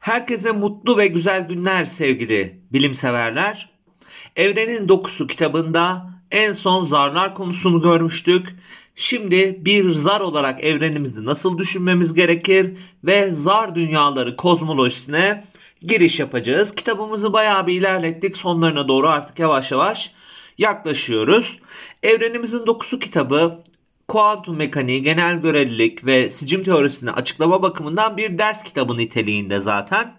Herkese mutlu ve güzel günler sevgili bilimseverler. Evrenin Dokusu kitabında en son zarlar konusunu görmüştük. Şimdi bir zar olarak evrenimizi nasıl düşünmemiz gerekir ve zar dünyaları kozmolojisine giriş yapacağız. Kitabımızı bayağı bir ilerlettik. Sonlarına doğru artık yavaş yavaş yaklaşıyoruz. Evrenimizin Dokusu kitabı kuantum mekaniği, genel görelilik ve sicim teorisini açıklama bakımından bir ders kitabı niteliğinde zaten.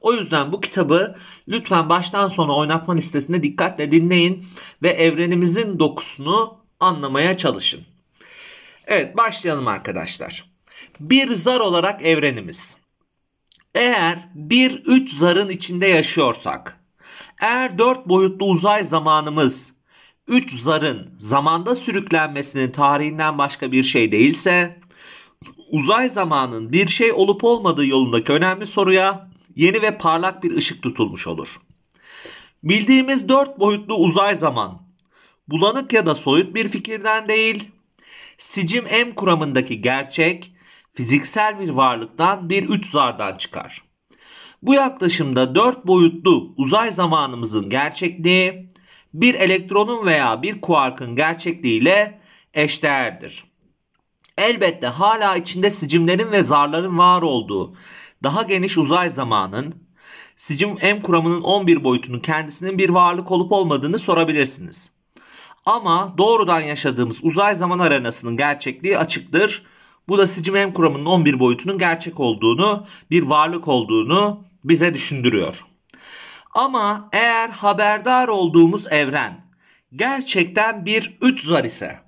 O yüzden bu kitabı lütfen baştan sona oynatma listesinde dikkatle dinleyin ve evrenimizin dokusunu anlamaya çalışın. Evet başlayalım arkadaşlar. Bir zar olarak evrenimiz. Eğer bir üç zarın içinde yaşıyorsak, eğer dört boyutlu uzay zamanımız 3 zarın zamanda sürüklenmesinin tarihinden başka bir şey değilse uzay zamanın bir şey olup olmadığı yolundaki önemli soruya yeni ve parlak bir ışık tutulmuş olur. Bildiğimiz dört boyutlu uzay zaman bulanık ya da soyut bir fikirden değil, sicim M kuramındaki gerçek fiziksel bir varlıktan bir üç zardan çıkar. Bu yaklaşımda dört boyutlu uzay zamanımızın gerçekliği bir elektronun veya bir kuarkın gerçekliğiyle eşdeğerdir. Elbette hala içinde sicimlerin ve zarların var olduğu daha geniş uzay zamanın sicim M kuramının 11 boyutunun kendisinin bir varlık olup olmadığını sorabilirsiniz. Ama doğrudan yaşadığımız uzay zaman arenasının gerçekliği açıktır. Bu da sicim M kuramının 11 boyutunun gerçek olduğunu, bir varlık olduğunu bize düşündürüyor. Ama eğer haberdar olduğumuz evren gerçekten bir üç zar ise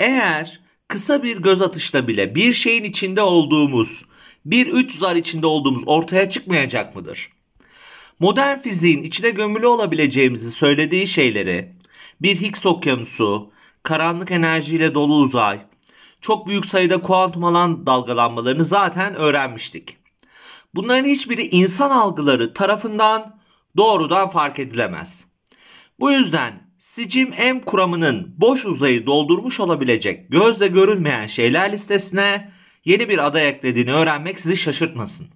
eğer kısa bir göz atışla bile bir şeyin içinde olduğumuz bir üç zar içinde olduğumuz ortaya çıkmayacak mıdır? Modern fiziğin içine gömülü olabileceğimizi söylediği şeyleri bir Higgs okyanusu, karanlık enerjiyle dolu uzay, çok büyük sayıda kuantum alan dalgalanmalarını zaten öğrenmiştik. Bunların hiçbiri insan algıları tarafından doğrudan fark edilemez. Bu yüzden sicim M kuramının boş uzayı doldurmuş olabilecek gözle görünmeyen şeyler listesine yeni bir aday eklediğini öğrenmek sizi şaşırtmasın.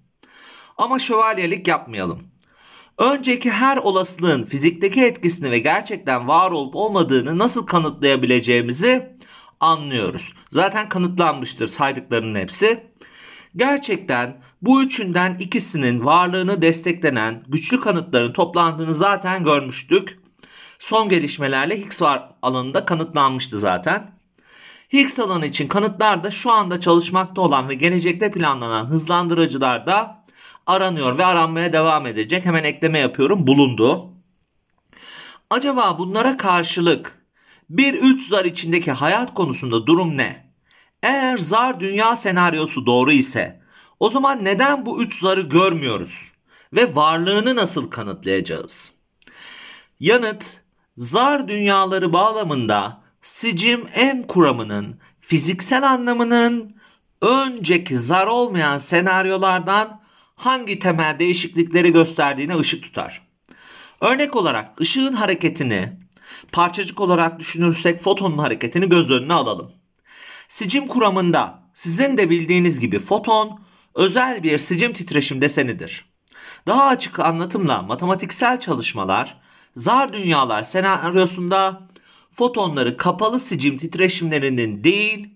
Ama şövalyelik yapmayalım. Önceki her olasılığın fizikteki etkisini ve gerçekten var olup olmadığını nasıl kanıtlayabileceğimizi anlıyoruz. Zaten kanıtlanmıştır saydıklarının hepsi. Gerçekten bu üçünden ikisinin varlığını desteklenen güçlü kanıtların toplandığını zaten görmüştük. Son gelişmelerle Higgs var alanında kanıtlanmıştı zaten. Higgs alanı için kanıtlar da şu anda çalışmakta olan ve gelecekte planlanan hızlandırıcılar da aranıyor ve aranmaya devam edecek. Hemen ekleme yapıyorum bulundu. Acaba bunlara karşılık bir üç zar içindeki hayat konusunda durum ne? Eğer zar dünya senaryosu doğru ise o zaman neden bu üç zarı görmüyoruz? Ve varlığını nasıl kanıtlayacağız? Yanıt, zar dünyaları bağlamında sicim M kuramının fiziksel anlamının önceki zar olmayan senaryolardan hangi temel değişiklikleri gösterdiğine ışık tutar. Örnek olarak ışığın hareketini parçacık olarak düşünürsek fotonun hareketini göz önüne alalım. Sicim kuramında sizin de bildiğiniz gibi foton özel bir sicim titreşim desenidir. Daha açık anlatımla matematiksel çalışmalar zar dünyalar senaryosunda fotonları kapalı sicim titreşimlerinin değil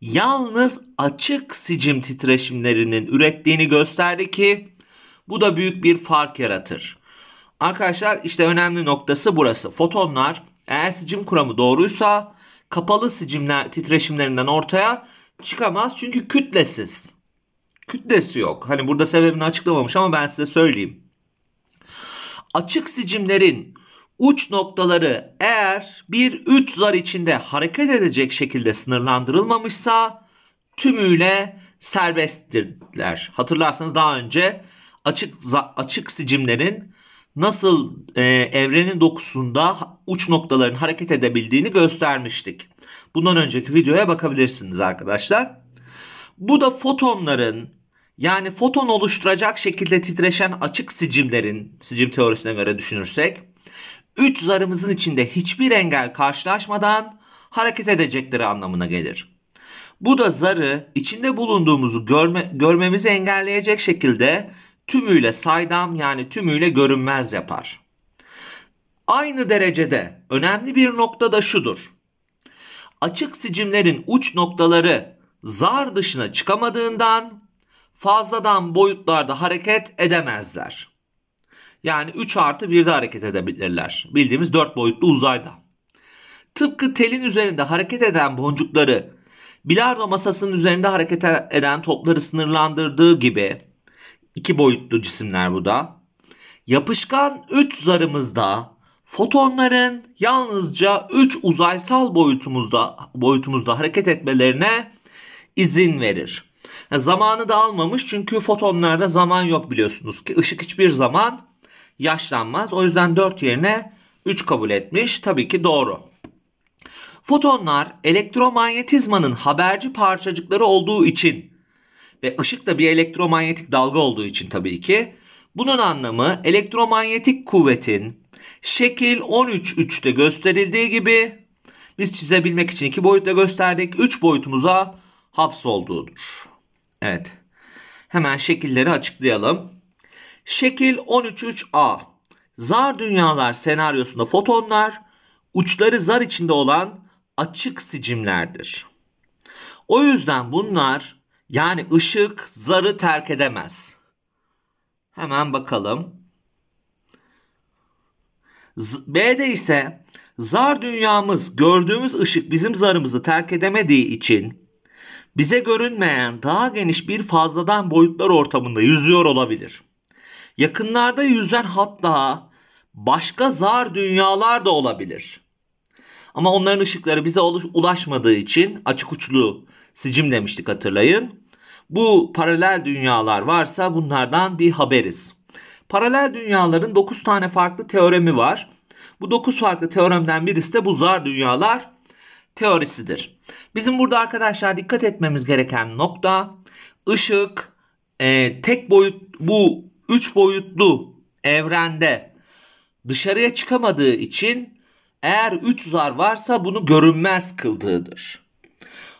yalnız açık sicim titreşimlerinin ürettiğini gösterdi ki bu da büyük bir fark yaratır. Arkadaşlar işte önemli noktası burası. Fotonlar eğer sicim kuramı doğruysa kapalı sicimler titreşimlerinden ortaya çıkamaz çünkü kütlesiz kütlesi yok. Hani burada sebebini açıklamamış ama ben size söyleyeyim. Açık sicimlerin uç noktaları eğer bir üç zar içinde hareket edecek şekilde sınırlandırılmamışsa tümüyle serbesttirler. Hatırlarsanız daha önce açık açık sicimlerin nasıl e, evrenin dokusunda uç noktaların hareket edebildiğini göstermiştik. Bundan önceki videoya bakabilirsiniz arkadaşlar. Bu da fotonların yani foton oluşturacak şekilde titreşen açık sicimlerin sicim teorisine göre düşünürsek üç zarımızın içinde hiçbir engel karşılaşmadan hareket edecekleri anlamına gelir. Bu da zarı içinde bulunduğumuzu görme, görmemizi engelleyecek şekilde tümüyle saydam yani tümüyle görünmez yapar. Aynı derecede önemli bir nokta da şudur. Açık sicimlerin uç noktaları zar dışına çıkamadığından fazladan boyutlarda hareket edemezler. Yani 3 artı 1'de hareket edebilirler. Bildiğimiz 4 boyutlu uzayda. Tıpkı telin üzerinde hareket eden boncukları bilardo masasının üzerinde hareket eden topları sınırlandırdığı gibi iki boyutlu cisimler bu da. Yapışkan 3 zarımızda fotonların yalnızca 3 uzaysal boyutumuzda boyutumuzda hareket etmelerine izin verir. zamanı da almamış çünkü fotonlarda zaman yok biliyorsunuz ki ışık hiçbir zaman yaşlanmaz. O yüzden 4 yerine 3 kabul etmiş. Tabii ki doğru. Fotonlar elektromanyetizmanın haberci parçacıkları olduğu için ve ışık da bir elektromanyetik dalga olduğu için tabii ki bunun anlamı elektromanyetik kuvvetin şekil 13.3'te gösterildiği gibi biz çizebilmek için iki boyutta gösterdik. 3 boyutumuza hapsolduğudur. Evet. Hemen şekilleri açıklayalım. Şekil 13.3a. Zar dünyalar senaryosunda fotonlar uçları zar içinde olan açık sicimlerdir. O yüzden bunlar yani ışık zarı terk edemez. Hemen bakalım. B'de ise zar dünyamız gördüğümüz ışık bizim zarımızı terk edemediği için bize görünmeyen daha geniş bir fazladan boyutlar ortamında yüzüyor olabilir. Yakınlarda yüzen hatta başka zar dünyalar da olabilir. Ama onların ışıkları bize ulaşmadığı için açık uçlu sicim demiştik hatırlayın. Bu paralel dünyalar varsa bunlardan bir haberiz. Paralel dünyaların 9 tane farklı teoremi var. Bu 9 farklı teoremden birisi de bu zar dünyalar teorisidir. Bizim burada arkadaşlar dikkat etmemiz gereken nokta ışık e, tek boyut bu üç boyutlu evrende dışarıya çıkamadığı için eğer üç zar varsa bunu görünmez kıldığıdır.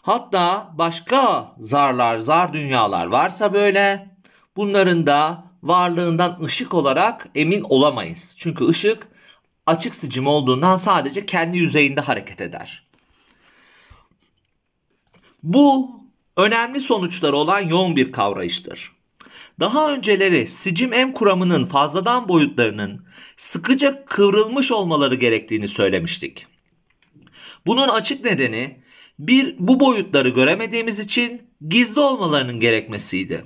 Hatta başka zarlar, zar dünyalar varsa böyle bunların da varlığından ışık olarak emin olamayız. Çünkü ışık açık sıcım olduğundan sadece kendi yüzeyinde hareket eder. Bu önemli sonuçlar olan yoğun bir kavrayıştır. Daha önceleri sicim M kuramının fazladan boyutlarının sıkıca kıvrılmış olmaları gerektiğini söylemiştik. Bunun açık nedeni bir bu boyutları göremediğimiz için gizli olmalarının gerekmesiydi.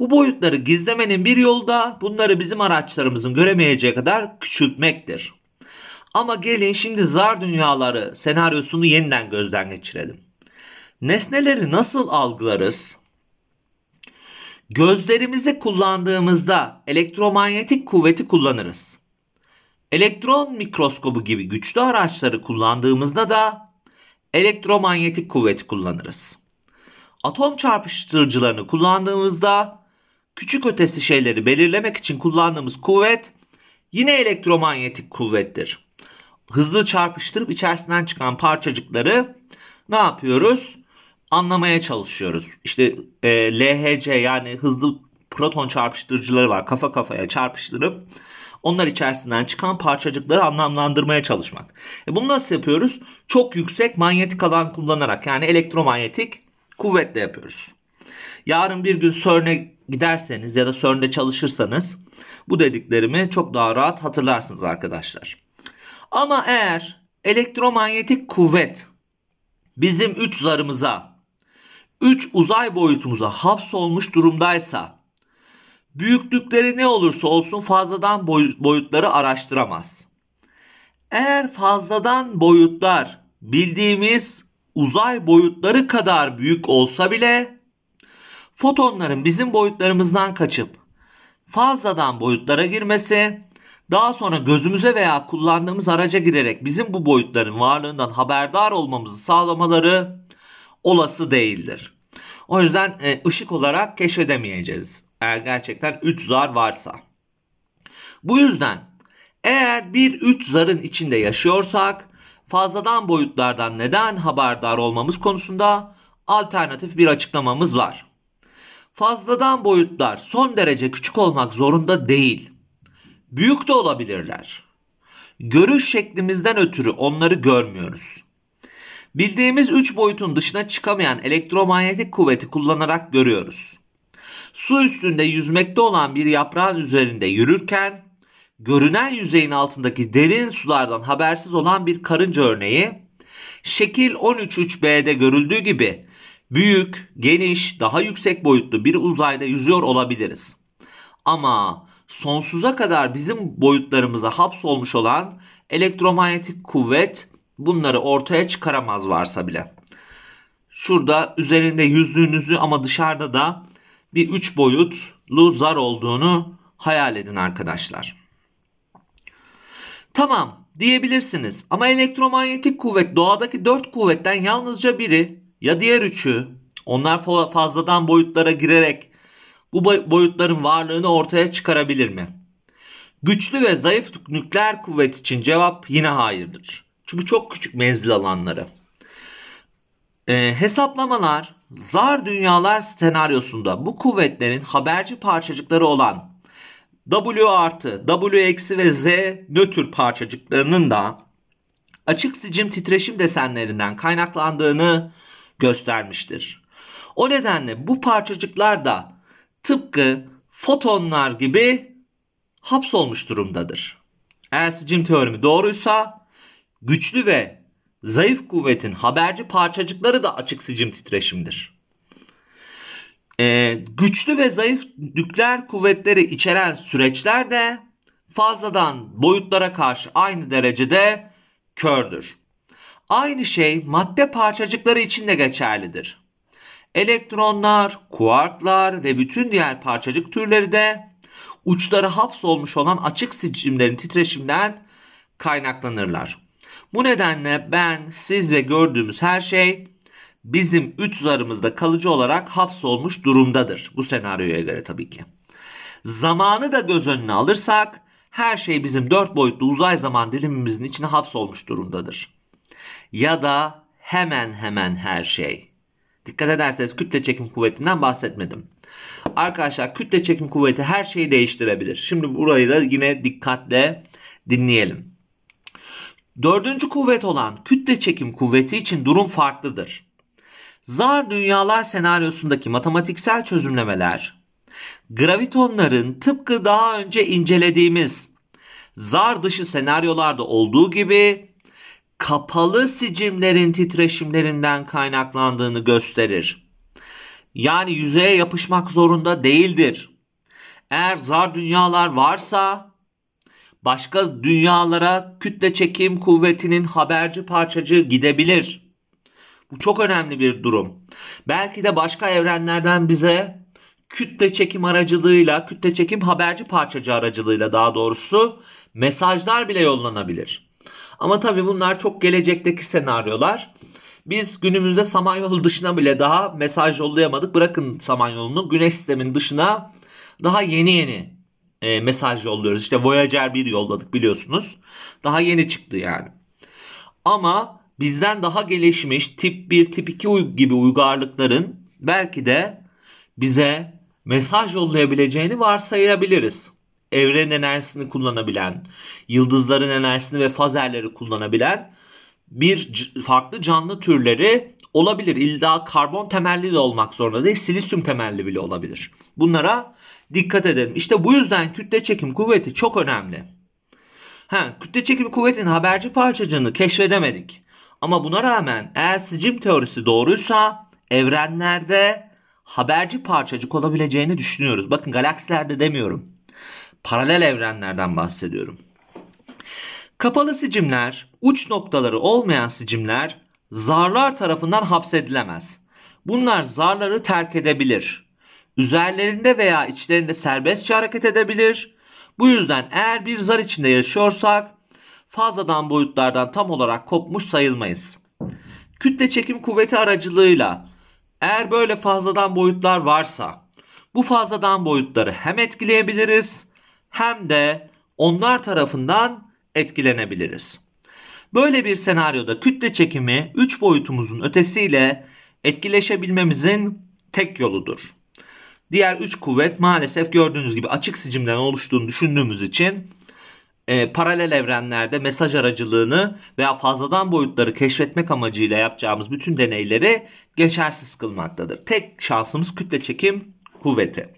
Bu boyutları gizlemenin bir yolu da bunları bizim araçlarımızın göremeyeceği kadar küçültmektir. Ama gelin şimdi zar dünyaları senaryosunu yeniden gözden geçirelim. Nesneleri nasıl algılarız? Gözlerimizi kullandığımızda elektromanyetik kuvveti kullanırız. Elektron mikroskobu gibi güçlü araçları kullandığımızda da elektromanyetik kuvveti kullanırız. Atom çarpıştırıcılarını kullandığımızda küçük ötesi şeyleri belirlemek için kullandığımız kuvvet yine elektromanyetik kuvvettir. Hızlı çarpıştırıp içerisinden çıkan parçacıkları ne yapıyoruz? anlamaya çalışıyoruz. İşte e, LHC yani hızlı proton çarpıştırıcıları var. Kafa kafaya çarpıştırıp onlar içerisinden çıkan parçacıkları anlamlandırmaya çalışmak. E bunu nasıl yapıyoruz? Çok yüksek manyetik alan kullanarak yani elektromanyetik kuvvetle yapıyoruz. Yarın bir gün CERN'e giderseniz ya da CERN'de çalışırsanız bu dediklerimi çok daha rahat hatırlarsınız arkadaşlar. Ama eğer elektromanyetik kuvvet bizim üç zarımıza 3 uzay boyutumuza hapsolmuş durumdaysa büyüklükleri ne olursa olsun fazladan boyutları araştıramaz. Eğer fazladan boyutlar bildiğimiz uzay boyutları kadar büyük olsa bile fotonların bizim boyutlarımızdan kaçıp fazladan boyutlara girmesi daha sonra gözümüze veya kullandığımız araca girerek bizim bu boyutların varlığından haberdar olmamızı sağlamaları olası değildir. O yüzden e, ışık olarak keşfedemeyeceğiz. Eğer gerçekten 3 zar varsa. Bu yüzden eğer bir 3 zarın içinde yaşıyorsak fazladan boyutlardan neden haberdar olmamız konusunda alternatif bir açıklamamız var. Fazladan boyutlar son derece küçük olmak zorunda değil. Büyük de olabilirler. Görüş şeklimizden ötürü onları görmüyoruz. Bildiğimiz 3 boyutun dışına çıkamayan elektromanyetik kuvveti kullanarak görüyoruz. Su üstünde yüzmekte olan bir yaprağın üzerinde yürürken görünen yüzeyin altındaki derin sulardan habersiz olan bir karınca örneği şekil 13.3b'de görüldüğü gibi büyük, geniş, daha yüksek boyutlu bir uzayda yüzüyor olabiliriz. Ama sonsuza kadar bizim boyutlarımıza hapsolmuş olan elektromanyetik kuvvet bunları ortaya çıkaramaz varsa bile. Şurada üzerinde yüzdüğünüzü ama dışarıda da bir 3 boyutlu zar olduğunu hayal edin arkadaşlar. Tamam diyebilirsiniz ama elektromanyetik kuvvet doğadaki 4 kuvvetten yalnızca biri ya diğer üçü onlar fazladan boyutlara girerek bu boyutların varlığını ortaya çıkarabilir mi? Güçlü ve zayıf nükleer kuvvet için cevap yine hayırdır. Çünkü çok küçük menzil alanları. E, hesaplamalar zar dünyalar senaryosunda bu kuvvetlerin haberci parçacıkları olan W artı, W eksi ve Z nötr parçacıklarının da açık sicim titreşim desenlerinden kaynaklandığını göstermiştir. O nedenle bu parçacıklar da tıpkı fotonlar gibi hapsolmuş durumdadır. Eğer sicim teorimi doğruysa güçlü ve zayıf kuvvetin haberci parçacıkları da açık sicim titreşimdir. Ee, güçlü ve zayıf nükleer kuvvetleri içeren süreçler de fazladan boyutlara karşı aynı derecede kördür. Aynı şey madde parçacıkları için de geçerlidir. Elektronlar, kuarklar ve bütün diğer parçacık türleri de uçları hapsolmuş olan açık sicimlerin titreşimden kaynaklanırlar. Bu nedenle ben, siz ve gördüğümüz her şey bizim üç zarımızda kalıcı olarak hapsolmuş durumdadır. Bu senaryoya göre tabii ki. Zamanı da göz önüne alırsak her şey bizim dört boyutlu uzay zaman dilimimizin içine hapsolmuş durumdadır. Ya da hemen hemen her şey. Dikkat ederseniz kütle çekim kuvvetinden bahsetmedim. Arkadaşlar kütle çekim kuvveti her şeyi değiştirebilir. Şimdi burayı da yine dikkatle dinleyelim. Dördüncü kuvvet olan kütle çekim kuvveti için durum farklıdır. Zar dünyalar senaryosundaki matematiksel çözümlemeler, gravitonların tıpkı daha önce incelediğimiz zar dışı senaryolarda olduğu gibi kapalı sicimlerin titreşimlerinden kaynaklandığını gösterir. Yani yüzeye yapışmak zorunda değildir. Eğer zar dünyalar varsa başka dünyalara kütle çekim kuvvetinin haberci parçacığı gidebilir. Bu çok önemli bir durum. Belki de başka evrenlerden bize kütle çekim aracılığıyla, kütle çekim haberci parçacı aracılığıyla daha doğrusu mesajlar bile yollanabilir. Ama tabii bunlar çok gelecekteki senaryolar. Biz günümüzde Samanyolu dışına bile daha mesaj yollayamadık. Bırakın Samanyolu'nu güneş sistemin dışına daha yeni yeni e, mesaj yolluyoruz. İşte Voyager 1 yolladık biliyorsunuz. Daha yeni çıktı yani. Ama bizden daha gelişmiş tip 1, tip 2 gibi uygarlıkların belki de bize mesaj yollayabileceğini varsayabiliriz. Evren enerjisini kullanabilen, yıldızların enerjisini ve fazerleri kullanabilen bir farklı canlı türleri olabilir. İlla karbon temelli de olmak zorunda değil, silisyum temelli bile olabilir. Bunlara Dikkat edelim. İşte bu yüzden kütle çekim kuvveti çok önemli. Ha, kütle çekim kuvvetinin haberci parçacığını keşfedemedik. Ama buna rağmen eğer sicim teorisi doğruysa evrenlerde haberci parçacık olabileceğini düşünüyoruz. Bakın galaksilerde demiyorum. Paralel evrenlerden bahsediyorum. Kapalı sicimler, uç noktaları olmayan sicimler zarlar tarafından hapsedilemez. Bunlar zarları terk edebilir üzerlerinde veya içlerinde serbestçe hareket edebilir. Bu yüzden eğer bir zar içinde yaşıyorsak fazladan boyutlardan tam olarak kopmuş sayılmayız. Kütle çekim kuvveti aracılığıyla eğer böyle fazladan boyutlar varsa bu fazladan boyutları hem etkileyebiliriz hem de onlar tarafından etkilenebiliriz. Böyle bir senaryoda kütle çekimi 3 boyutumuzun ötesiyle etkileşebilmemizin tek yoludur. Diğer 3 kuvvet maalesef gördüğünüz gibi açık sicimden oluştuğunu düşündüğümüz için e, paralel evrenlerde mesaj aracılığını veya fazladan boyutları keşfetmek amacıyla yapacağımız bütün deneyleri geçersiz kılmaktadır. Tek şansımız kütle çekim kuvveti.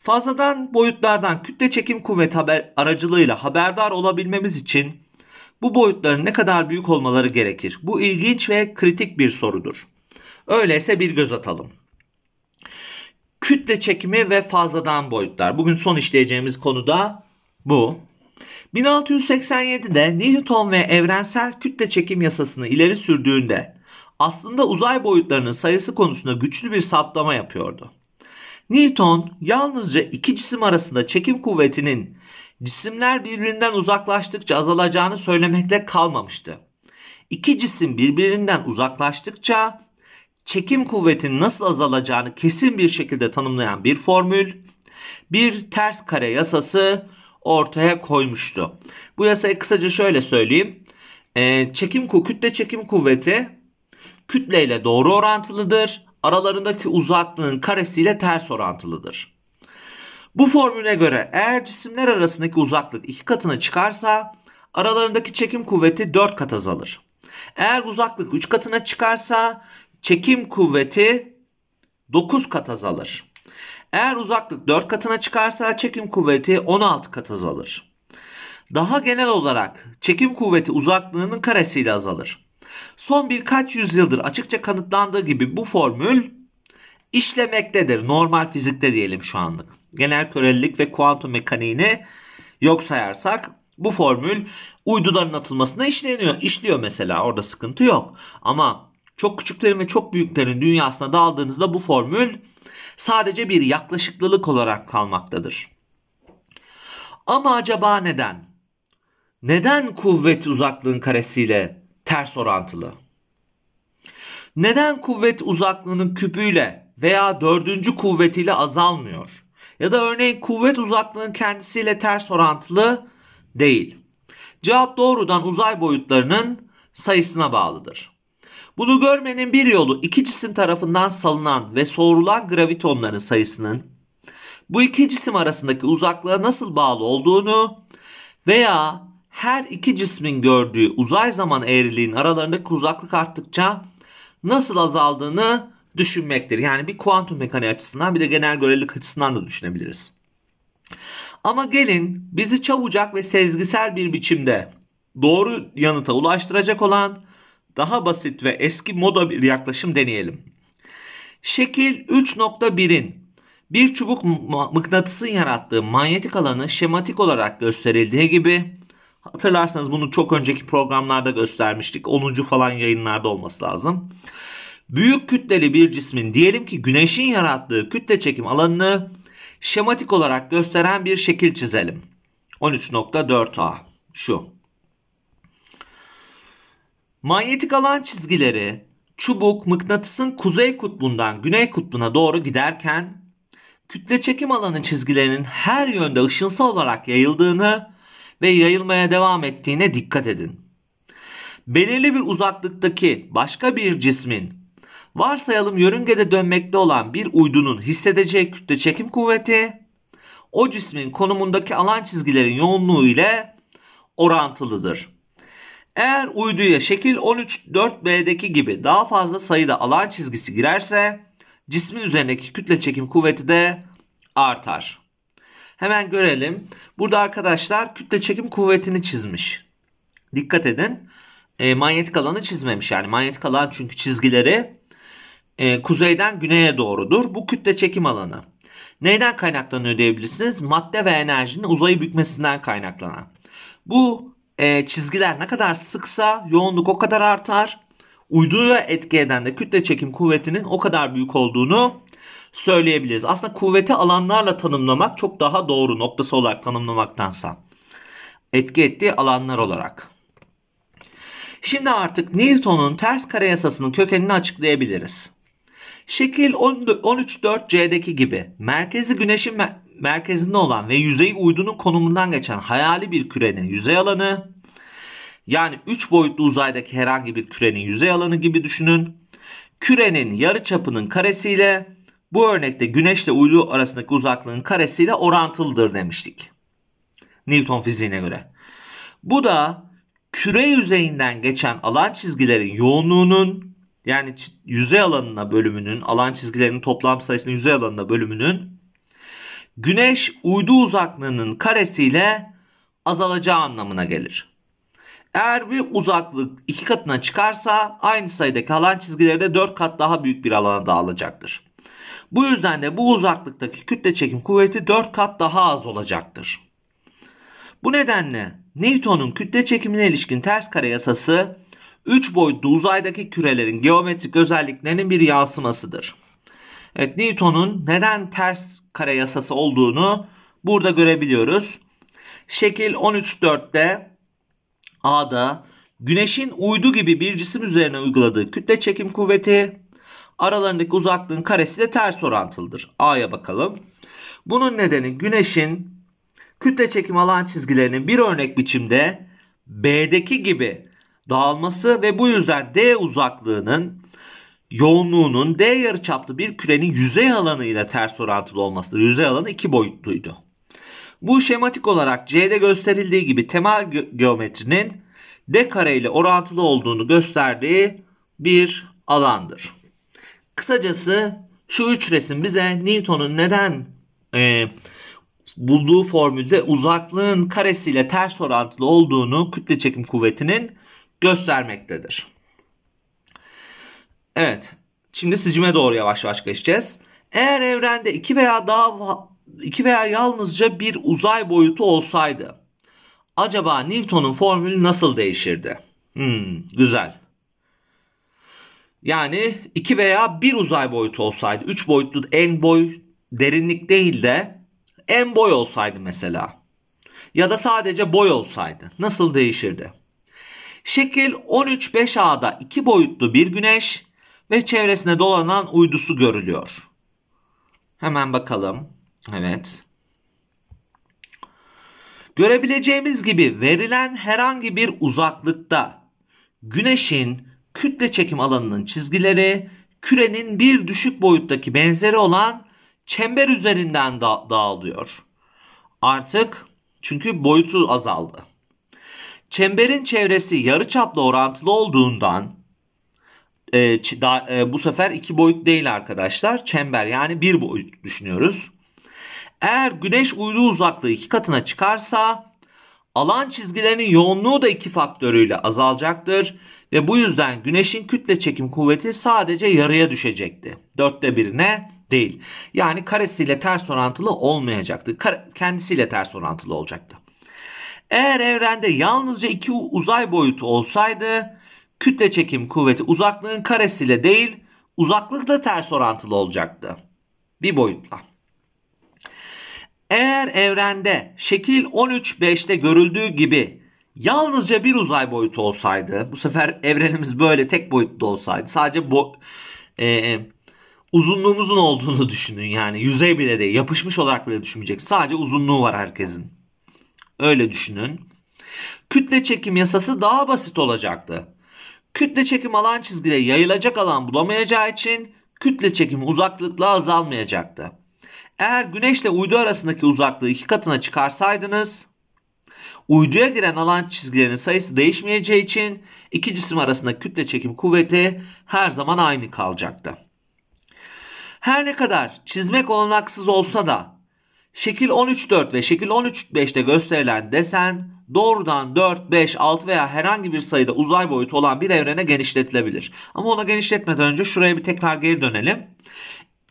Fazladan boyutlardan kütle çekim kuvveti haber, aracılığıyla haberdar olabilmemiz için bu boyutların ne kadar büyük olmaları gerekir? Bu ilginç ve kritik bir sorudur. Öyleyse bir göz atalım kütle çekimi ve fazladan boyutlar. Bugün son işleyeceğimiz konu da bu. 1687'de Newton ve evrensel kütle çekim yasasını ileri sürdüğünde aslında uzay boyutlarının sayısı konusunda güçlü bir saptama yapıyordu. Newton yalnızca iki cisim arasında çekim kuvvetinin cisimler birbirinden uzaklaştıkça azalacağını söylemekle kalmamıştı. İki cisim birbirinden uzaklaştıkça çekim kuvvetinin nasıl azalacağını kesin bir şekilde tanımlayan bir formül, bir ters kare yasası ortaya koymuştu. Bu yasayı kısaca şöyle söyleyeyim. Ee, çekim kütle çekim kuvveti kütleyle doğru orantılıdır. Aralarındaki uzaklığın karesiyle ters orantılıdır. Bu formüle göre eğer cisimler arasındaki uzaklık iki katına çıkarsa aralarındaki çekim kuvveti 4 kat azalır. Eğer uzaklık 3 katına çıkarsa çekim kuvveti 9 kat azalır. Eğer uzaklık 4 katına çıkarsa çekim kuvveti 16 kat azalır. Daha genel olarak çekim kuvveti uzaklığının karesiyle azalır. Son birkaç yüzyıldır açıkça kanıtlandığı gibi bu formül işlemektedir. Normal fizikte diyelim şu anlık. Genel körelilik ve kuantum mekaniğini yok sayarsak bu formül uyduların atılmasına işleniyor. işliyor mesela orada sıkıntı yok. Ama çok küçüklerin ve çok büyüklerin dünyasına daldığınızda bu formül sadece bir yaklaşıklılık olarak kalmaktadır. Ama acaba neden? Neden kuvvet uzaklığın karesiyle ters orantılı? Neden kuvvet uzaklığının küpüyle veya dördüncü kuvvetiyle azalmıyor? Ya da örneğin kuvvet uzaklığın kendisiyle ters orantılı değil. Cevap doğrudan uzay boyutlarının sayısına bağlıdır. Bunu görmenin bir yolu iki cisim tarafından salınan ve soğurulan gravitonların sayısının bu iki cisim arasındaki uzaklığa nasıl bağlı olduğunu veya her iki cismin gördüğü uzay zaman eğriliğin aralarındaki uzaklık arttıkça nasıl azaldığını düşünmektir. Yani bir kuantum mekaniği açısından bir de genel görelilik açısından da düşünebiliriz. Ama gelin bizi çabucak ve sezgisel bir biçimde doğru yanıta ulaştıracak olan daha basit ve eski moda bir yaklaşım deneyelim. Şekil 3.1'in bir çubuk mıknatısın yarattığı manyetik alanı şematik olarak gösterildiği gibi hatırlarsanız bunu çok önceki programlarda göstermiştik. 10. falan yayınlarda olması lazım. Büyük kütleli bir cismin diyelim ki güneşin yarattığı kütle çekim alanını şematik olarak gösteren bir şekil çizelim. 13.4a şu. Manyetik alan çizgileri çubuk mıknatısın kuzey kutbundan güney kutbuna doğru giderken kütle çekim alanı çizgilerinin her yönde ışınsal olarak yayıldığını ve yayılmaya devam ettiğine dikkat edin. Belirli bir uzaklıktaki başka bir cismin varsayalım yörüngede dönmekte olan bir uydunun hissedeceği kütle çekim kuvveti o cismin konumundaki alan çizgilerin yoğunluğu ile orantılıdır. Eğer uyduya şekil 13.4b'deki gibi daha fazla sayıda alan çizgisi girerse cismin üzerindeki kütle çekim kuvveti de artar. Hemen görelim. Burada arkadaşlar kütle çekim kuvvetini çizmiş. Dikkat edin. E, manyetik alanı çizmemiş. Yani manyetik alan çünkü çizgileri e, kuzeyden güneye doğrudur. Bu kütle çekim alanı. Neyden kaynaklanıyor diyebilirsiniz? Madde ve enerjinin uzayı bükmesinden kaynaklanan. Bu e, çizgiler ne kadar sıksa yoğunluk o kadar artar. Uyduya etki eden de kütle çekim kuvvetinin o kadar büyük olduğunu söyleyebiliriz. Aslında kuvveti alanlarla tanımlamak çok daha doğru noktası olarak tanımlamaktansa. Etki ettiği alanlar olarak. Şimdi artık Newton'un ters kare yasasının kökenini açıklayabiliriz. Şekil 13.4c'deki gibi merkezi güneşin merkezinde olan ve yüzeyi uydunun konumundan geçen hayali bir kürenin yüzey alanı yani 3 boyutlu uzaydaki herhangi bir kürenin yüzey alanı gibi düşünün. Kürenin yarı çapının karesiyle bu örnekte güneşle uydu arasındaki uzaklığın karesiyle orantılıdır demiştik. Newton fiziğine göre. Bu da küre yüzeyinden geçen alan çizgilerin yoğunluğunun yani yüzey alanına bölümünün alan çizgilerinin toplam sayısının yüzey alanına bölümünün güneş uydu uzaklığının karesiyle azalacağı anlamına gelir. Eğer bir uzaklık iki katına çıkarsa aynı sayıdaki alan çizgileri de 4 kat daha büyük bir alana dağılacaktır. Bu yüzden de bu uzaklıktaki kütle çekim kuvveti dört kat daha az olacaktır. Bu nedenle Newton'un kütle çekimine ilişkin ters kare yasası 3 boyutlu uzaydaki kürelerin geometrik özelliklerinin bir yansımasıdır. Evet Newton'un neden ters kare yasası olduğunu burada görebiliyoruz. Şekil 13.4'te A'da güneşin uydu gibi bir cisim üzerine uyguladığı kütle çekim kuvveti aralarındaki uzaklığın karesi de ters orantılıdır. A'ya bakalım. Bunun nedeni güneşin kütle çekim alan çizgilerinin bir örnek biçimde B'deki gibi dağılması ve bu yüzden D uzaklığının yoğunluğunun D yarıçaplı bir kürenin yüzey alanı ile ters orantılı olmasıdır. Yüzey alanı iki boyutluydu. Bu şematik olarak C'de gösterildiği gibi temel geometrinin D kare ile orantılı olduğunu gösterdiği bir alandır. Kısacası şu üç resim bize Newton'un neden e, bulduğu formülde uzaklığın karesiyle ters orantılı olduğunu kütle çekim kuvvetinin göstermektedir. Evet. Şimdi sicime doğru yavaş yavaş geçeceğiz. Eğer evrende iki veya daha iki veya yalnızca bir uzay boyutu olsaydı acaba Newton'un formülü nasıl değişirdi? Hmm, güzel. Yani iki veya bir uzay boyutu olsaydı, üç boyutlu en boy derinlik değil de en boy olsaydı mesela. Ya da sadece boy olsaydı nasıl değişirdi? Şekil 13.5A'da iki boyutlu bir güneş ve çevresine dolanan uydusu görülüyor. Hemen bakalım. Evet. Görebileceğimiz gibi verilen herhangi bir uzaklıkta güneşin kütle çekim alanının çizgileri kürenin bir düşük boyuttaki benzeri olan çember üzerinden da dağılıyor. Artık çünkü boyutu azaldı. Çemberin çevresi yarıçapla orantılı olduğundan e, da, e, bu sefer iki boyut değil arkadaşlar. Çember yani bir boyut düşünüyoruz. Eğer güneş uydu uzaklığı iki katına çıkarsa alan çizgilerinin yoğunluğu da iki faktörüyle azalacaktır ve bu yüzden güneşin kütle çekim kuvveti sadece yarıya düşecekti. Dörtte birine değil. Yani karesiyle ters orantılı olmayacaktı. kendisiyle ters orantılı olacaktı. Eğer evrende yalnızca iki uzay boyutu olsaydı kütle çekim kuvveti uzaklığın karesiyle değil uzaklıkla ters orantılı olacaktı. Bir boyutla. Eğer evrende şekil 13.5'te görüldüğü gibi yalnızca bir uzay boyutu olsaydı, bu sefer evrenimiz böyle tek boyutlu olsaydı, sadece bo- e, e- uzunluğumuzun olduğunu düşünün yani yüzey bile değil, yapışmış olarak bile düşünmeyecek. Sadece uzunluğu var herkesin. Öyle düşünün. Kütle çekim yasası daha basit olacaktı. Kütle çekim alan çizgide yayılacak alan bulamayacağı için kütle çekimi uzaklıkla azalmayacaktı. Eğer güneşle uydu arasındaki uzaklığı iki katına çıkarsaydınız uyduya giren alan çizgilerinin sayısı değişmeyeceği için iki cisim arasındaki kütle çekim kuvveti her zaman aynı kalacaktı. Her ne kadar çizmek olanaksız olsa da şekil 13.4 ve şekil 13.5'te gösterilen desen doğrudan 4, 5, 6 veya herhangi bir sayıda uzay boyutu olan bir evrene genişletilebilir. Ama ona genişletmeden önce şuraya bir tekrar geri dönelim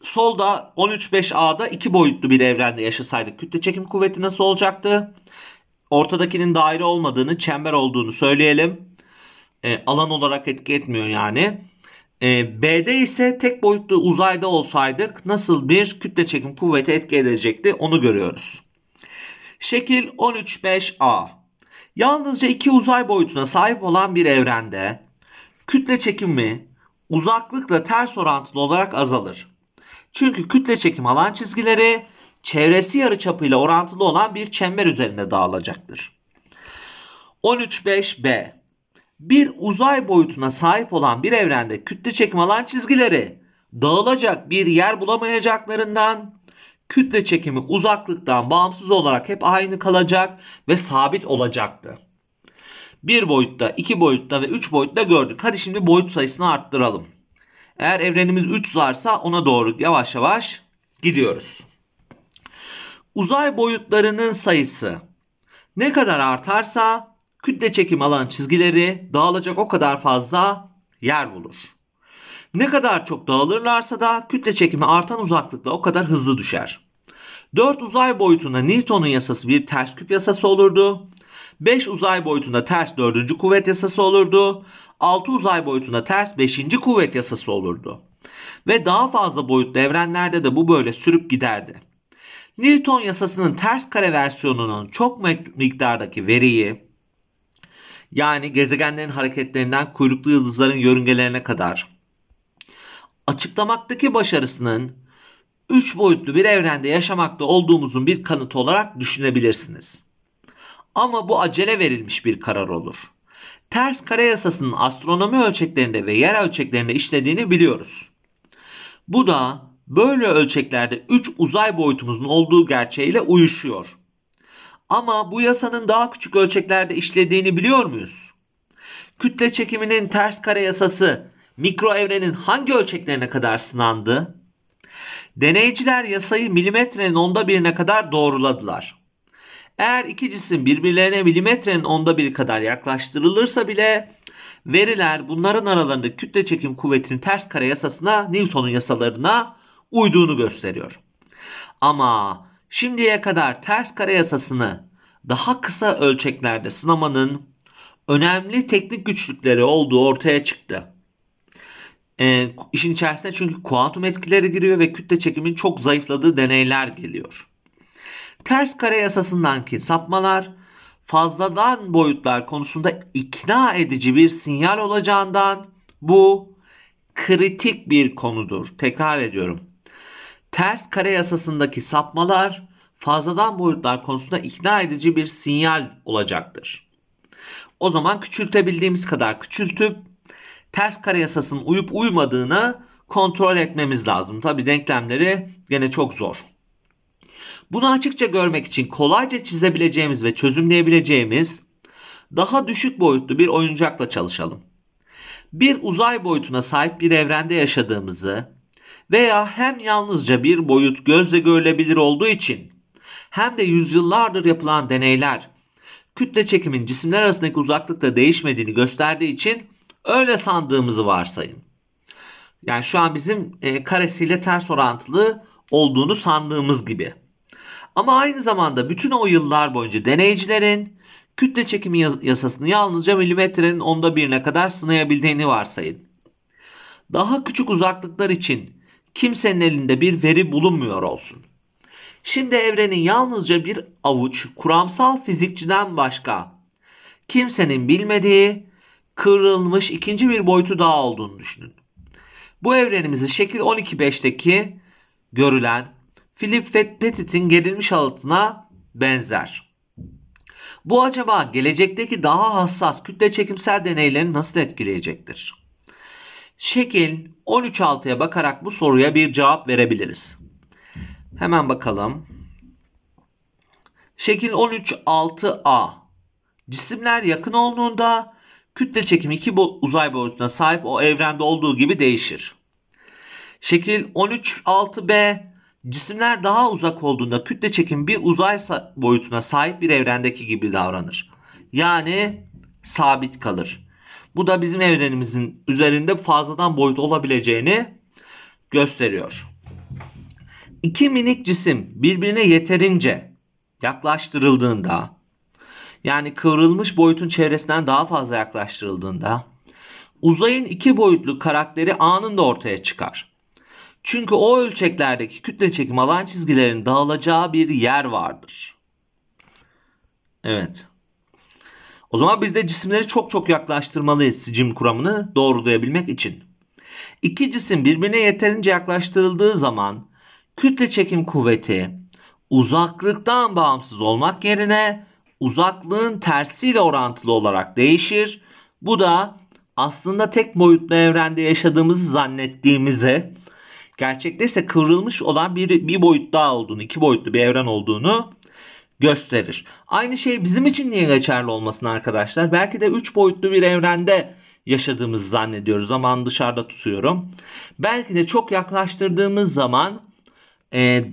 solda 13.5A'da iki boyutlu bir evrende yaşasaydık kütle çekim kuvveti nasıl olacaktı? Ortadakinin daire olmadığını, çember olduğunu söyleyelim. E, alan olarak etki etmiyor yani. E, B'de ise tek boyutlu uzayda olsaydık nasıl bir kütle çekim kuvveti etki edecekti onu görüyoruz. Şekil 13.5A. Yalnızca iki uzay boyutuna sahip olan bir evrende kütle çekimi uzaklıkla ters orantılı olarak azalır. Çünkü kütle çekim alan çizgileri çevresi yarıçapıyla orantılı olan bir çember üzerinde dağılacaktır. 13.5b Bir uzay boyutuna sahip olan bir evrende kütle çekim alan çizgileri dağılacak bir yer bulamayacaklarından kütle çekimi uzaklıktan bağımsız olarak hep aynı kalacak ve sabit olacaktı. Bir boyutta, iki boyutta ve üç boyutta gördük. Hadi şimdi boyut sayısını arttıralım. Eğer evrenimiz 3 zarsa ona doğru yavaş yavaş gidiyoruz. Uzay boyutlarının sayısı ne kadar artarsa kütle çekim alan çizgileri dağılacak o kadar fazla yer bulur. Ne kadar çok dağılırlarsa da kütle çekimi artan uzaklıkla o kadar hızlı düşer. 4 uzay boyutunda Newton'un yasası bir ters küp yasası olurdu. 5 uzay boyutunda ters dördüncü kuvvet yasası olurdu. 6 uzay boyutunda ters 5. kuvvet yasası olurdu. Ve daha fazla boyutlu evrenlerde de bu böyle sürüp giderdi. Newton yasasının ters kare versiyonunun çok miktardaki veriyi yani gezegenlerin hareketlerinden kuyruklu yıldızların yörüngelerine kadar açıklamaktaki başarısının 3 boyutlu bir evrende yaşamakta olduğumuzun bir kanıtı olarak düşünebilirsiniz. Ama bu acele verilmiş bir karar olur ters kare yasasının astronomi ölçeklerinde ve yer ölçeklerinde işlediğini biliyoruz. Bu da böyle ölçeklerde 3 uzay boyutumuzun olduğu gerçeğiyle uyuşuyor. Ama bu yasanın daha küçük ölçeklerde işlediğini biliyor muyuz? Kütle çekiminin ters kare yasası mikro evrenin hangi ölçeklerine kadar sınandı? Deneyciler yasayı milimetrenin onda birine kadar doğruladılar. Eğer iki cisim birbirlerine milimetrenin onda biri kadar yaklaştırılırsa bile veriler bunların aralarında kütle çekim kuvvetinin ters kare yasasına Newton'un yasalarına uyduğunu gösteriyor. Ama şimdiye kadar ters kare yasasını daha kısa ölçeklerde sınamanın önemli teknik güçlükleri olduğu ortaya çıktı. E, işin içerisine çünkü kuantum etkileri giriyor ve kütle çekimin çok zayıfladığı deneyler geliyor. Ters kare yasasındanki sapmalar fazladan boyutlar konusunda ikna edici bir sinyal olacağından bu kritik bir konudur. Tekrar ediyorum. Ters kare yasasındaki sapmalar fazladan boyutlar konusunda ikna edici bir sinyal olacaktır. O zaman küçültebildiğimiz kadar küçültüp ters kare yasasının uyup uymadığını kontrol etmemiz lazım. Tabi denklemleri gene çok zor. Bunu açıkça görmek için kolayca çizebileceğimiz ve çözümleyebileceğimiz daha düşük boyutlu bir oyuncakla çalışalım. Bir uzay boyutuna sahip bir evrende yaşadığımızı veya hem yalnızca bir boyut gözle görülebilir olduğu için hem de yüzyıllardır yapılan deneyler kütle çekimin cisimler arasındaki uzaklıkta değişmediğini gösterdiği için öyle sandığımızı varsayın. Yani şu an bizim e, karesiyle ters orantılı olduğunu sandığımız gibi. Ama aynı zamanda bütün o yıllar boyunca deneycilerin kütle çekimi yasasını yalnızca milimetrenin onda birine kadar sınayabildiğini varsayın. Daha küçük uzaklıklar için kimsenin elinde bir veri bulunmuyor olsun. Şimdi evrenin yalnızca bir avuç kuramsal fizikçiden başka kimsenin bilmediği kırılmış ikinci bir boyutu daha olduğunu düşünün. Bu evrenimizi şekil 12.5'teki görülen Philip ve gerilmiş altına benzer. Bu acaba gelecekteki daha hassas kütle çekimsel deneylerini nasıl etkileyecektir? Şekil 13.6'ya bakarak bu soruya bir cevap verebiliriz. Hemen bakalım. Şekil 13.6a Cisimler yakın olduğunda kütle çekimi iki uzay boyutuna sahip o evrende olduğu gibi değişir. Şekil 13.6b Cisimler daha uzak olduğunda kütle çekim bir uzay boyutuna sahip bir evrendeki gibi davranır. Yani sabit kalır. Bu da bizim evrenimizin üzerinde fazladan boyut olabileceğini gösteriyor. İki minik cisim birbirine yeterince yaklaştırıldığında yani kıvrılmış boyutun çevresinden daha fazla yaklaştırıldığında uzayın iki boyutlu karakteri anında ortaya çıkar. Çünkü o ölçeklerdeki kütle çekim alan çizgilerinin dağılacağı bir yer vardır. Evet. O zaman biz de cisimleri çok çok yaklaştırmalıyız sicim kuramını doğrulayabilmek için. İki cisim birbirine yeterince yaklaştırıldığı zaman kütle çekim kuvveti uzaklıktan bağımsız olmak yerine uzaklığın tersiyle orantılı olarak değişir. Bu da aslında tek boyutlu evrende yaşadığımızı zannettiğimize gerçekte ise kıvrılmış olan bir, bir boyut daha olduğunu, iki boyutlu bir evren olduğunu gösterir. Aynı şey bizim için niye geçerli olmasın arkadaşlar? Belki de üç boyutlu bir evrende yaşadığımızı zannediyoruz. Zaman dışarıda tutuyorum. Belki de çok yaklaştırdığımız zaman e,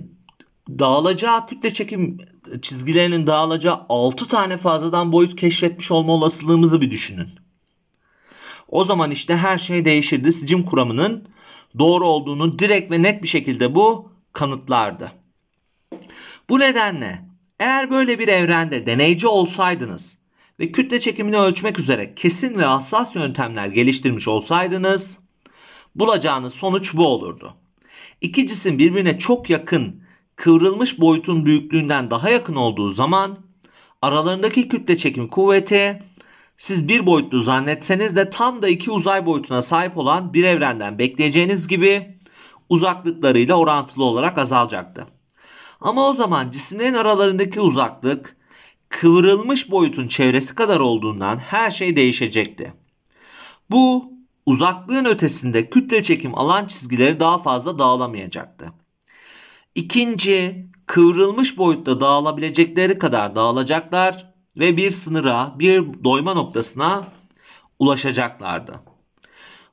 dağılacağı kütle çekim çizgilerinin dağılacağı 6 tane fazladan boyut keşfetmiş olma olasılığımızı bir düşünün. O zaman işte her şey değişirdi. Sicim kuramının doğru olduğunu direkt ve net bir şekilde bu kanıtlardı. Bu nedenle eğer böyle bir evrende deneyci olsaydınız ve kütle çekimini ölçmek üzere kesin ve hassas yöntemler geliştirmiş olsaydınız bulacağınız sonuç bu olurdu. İki cisim birbirine çok yakın kıvrılmış boyutun büyüklüğünden daha yakın olduğu zaman aralarındaki kütle çekim kuvveti siz bir boyutlu zannetseniz de tam da iki uzay boyutuna sahip olan bir evrenden bekleyeceğiniz gibi uzaklıklarıyla orantılı olarak azalacaktı. Ama o zaman cisimlerin aralarındaki uzaklık kıvrılmış boyutun çevresi kadar olduğundan her şey değişecekti. Bu uzaklığın ötesinde kütle çekim alan çizgileri daha fazla dağılamayacaktı. İkinci, kıvrılmış boyutta dağılabilecekleri kadar dağılacaklar ve bir sınıra, bir doyma noktasına ulaşacaklardı.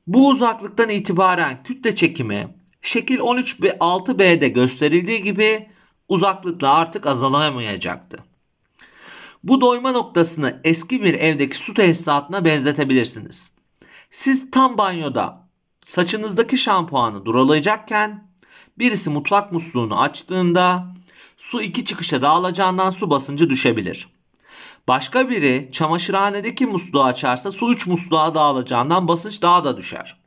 Bu uzaklıktan itibaren kütle çekimi şekil 13 ve 6b'de gösterildiği gibi uzaklıkla artık azalamayacaktı. Bu doyma noktasını eski bir evdeki su tesisatına benzetebilirsiniz. Siz tam banyoda saçınızdaki şampuanı duralayacakken birisi mutfak musluğunu açtığında su iki çıkışa dağılacağından su basıncı düşebilir. Başka biri çamaşırhanedeki musluğu açarsa su iç musluğa dağılacağından basınç daha da düşer.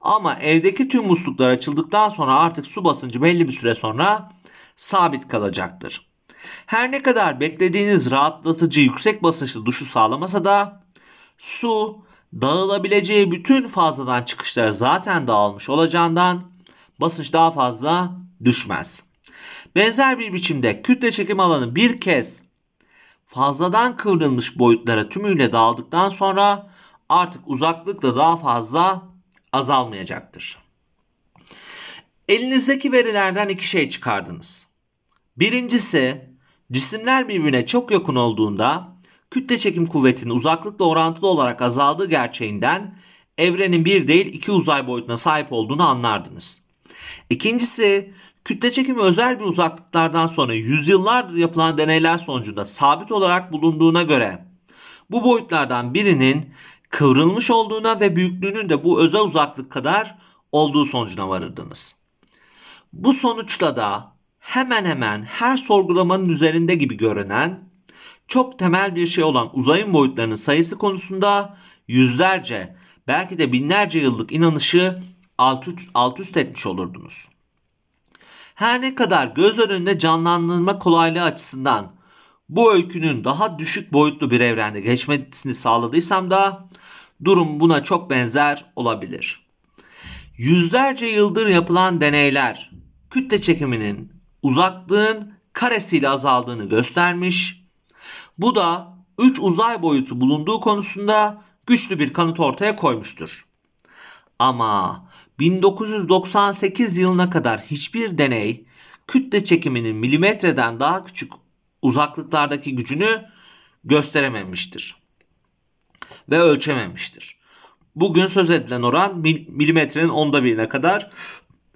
Ama evdeki tüm musluklar açıldıktan sonra artık su basıncı belli bir süre sonra sabit kalacaktır. Her ne kadar beklediğiniz rahatlatıcı yüksek basınçlı duşu sağlamasa da su dağılabileceği bütün fazladan çıkışlara zaten dağılmış olacağından basınç daha fazla düşmez. Benzer bir biçimde kütle çekim alanı bir kez fazladan kıvrılmış boyutlara tümüyle dağıldıktan sonra artık uzaklıkla da daha fazla azalmayacaktır. Elinizdeki verilerden iki şey çıkardınız. Birincisi cisimler birbirine çok yakın olduğunda kütle çekim kuvvetinin uzaklıkla orantılı olarak azaldığı gerçeğinden evrenin bir değil iki uzay boyutuna sahip olduğunu anlardınız. İkincisi Kütle çekimi özel bir uzaklıklardan sonra yüzyıllardır yapılan deneyler sonucunda sabit olarak bulunduğuna göre bu boyutlardan birinin kıvrılmış olduğuna ve büyüklüğünün de bu özel uzaklık kadar olduğu sonucuna varırdınız. Bu sonuçla da hemen hemen her sorgulamanın üzerinde gibi görünen çok temel bir şey olan uzayın boyutlarının sayısı konusunda yüzlerce belki de binlerce yıllık inanışı alt üst, alt üst etmiş olurdunuz. Her ne kadar göz önünde canlandırma kolaylığı açısından bu öykünün daha düşük boyutlu bir evrende geçmesini sağladıysam da durum buna çok benzer olabilir. Yüzlerce yıldır yapılan deneyler kütle çekiminin uzaklığın karesiyle azaldığını göstermiş. Bu da 3 uzay boyutu bulunduğu konusunda güçlü bir kanıt ortaya koymuştur. Ama 1998 yılına kadar hiçbir deney kütle çekiminin milimetreden daha küçük uzaklıklardaki gücünü gösterememiştir ve ölçememiştir. Bugün söz edilen oran milimetrenin onda birine kadar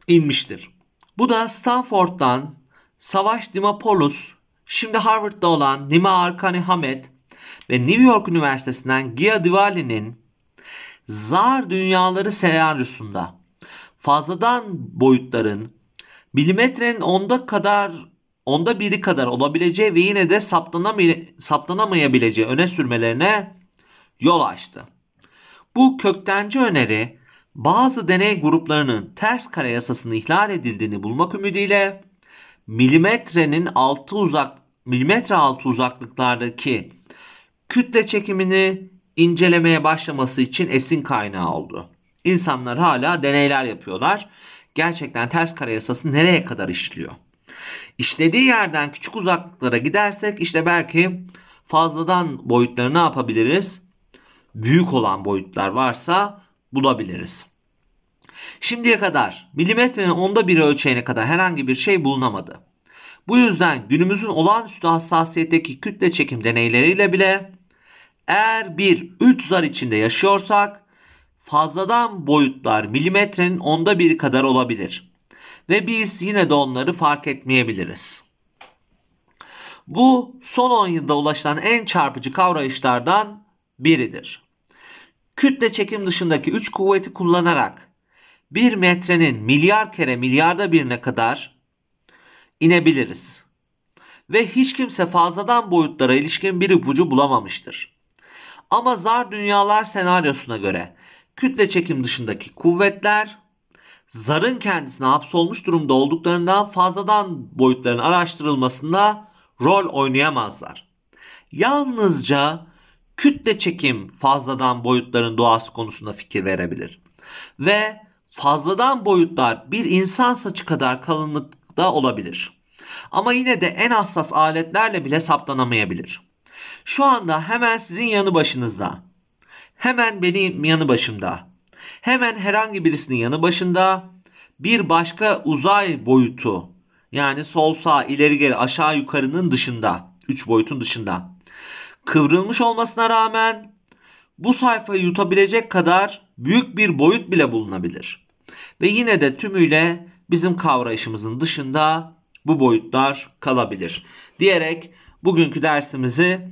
inmiştir. Bu da Stanford'dan Savaş Dimopoulos, şimdi Harvard'da olan Nima Arkani hamed ve New York Üniversitesi'nden Gia Diwali'nin Zar Dünyaları senaryosunda fazladan boyutların milimetrenin onda kadar onda biri kadar olabileceği ve yine de saptanamayabileceği öne sürmelerine yol açtı. Bu köktenci öneri bazı deney gruplarının ters kare yasasını ihlal edildiğini bulmak ümidiyle milimetrenin altı uzak milimetre altı uzaklıklardaki kütle çekimini incelemeye başlaması için esin kaynağı oldu. İnsanlar hala deneyler yapıyorlar. Gerçekten ters kare yasası nereye kadar işliyor? İşlediği yerden küçük uzaklıklara gidersek işte belki fazladan boyutları ne yapabiliriz? Büyük olan boyutlar varsa bulabiliriz. Şimdiye kadar milimetrenin onda biri ölçeğine kadar herhangi bir şey bulunamadı. Bu yüzden günümüzün olağanüstü hassasiyetteki kütle çekim deneyleriyle bile eğer bir 3 zar içinde yaşıyorsak fazladan boyutlar milimetrenin onda biri kadar olabilir ve biz yine de onları fark etmeyebiliriz. Bu son 10 yılda ulaşılan en çarpıcı kavrayışlardan biridir. Kütle çekim dışındaki üç kuvveti kullanarak bir metrenin milyar kere milyarda birine kadar inebiliriz. Ve hiç kimse fazladan boyutlara ilişkin bir ipucu bulamamıştır. Ama zar dünyalar senaryosuna göre kütle çekim dışındaki kuvvetler zarın kendisine hapsolmuş durumda olduklarından fazladan boyutların araştırılmasında rol oynayamazlar. Yalnızca kütle çekim fazladan boyutların doğası konusunda fikir verebilir. Ve fazladan boyutlar bir insan saçı kadar kalınlıkta olabilir. Ama yine de en hassas aletlerle bile saptanamayabilir. Şu anda hemen sizin yanı başınızda Hemen benim yanı başımda. Hemen herhangi birisinin yanı başında bir başka uzay boyutu yani sol sağ ileri geri aşağı yukarının dışında 3 boyutun dışında kıvrılmış olmasına rağmen bu sayfayı yutabilecek kadar büyük bir boyut bile bulunabilir. Ve yine de tümüyle bizim kavrayışımızın dışında bu boyutlar kalabilir diyerek bugünkü dersimizi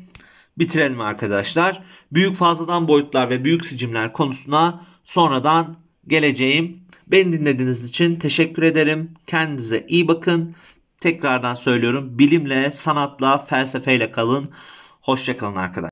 bitirelim arkadaşlar büyük fazladan boyutlar ve büyük sicimler konusuna sonradan geleceğim. Beni dinlediğiniz için teşekkür ederim. Kendinize iyi bakın. Tekrardan söylüyorum bilimle, sanatla, felsefeyle kalın. Hoşçakalın arkadaşlar.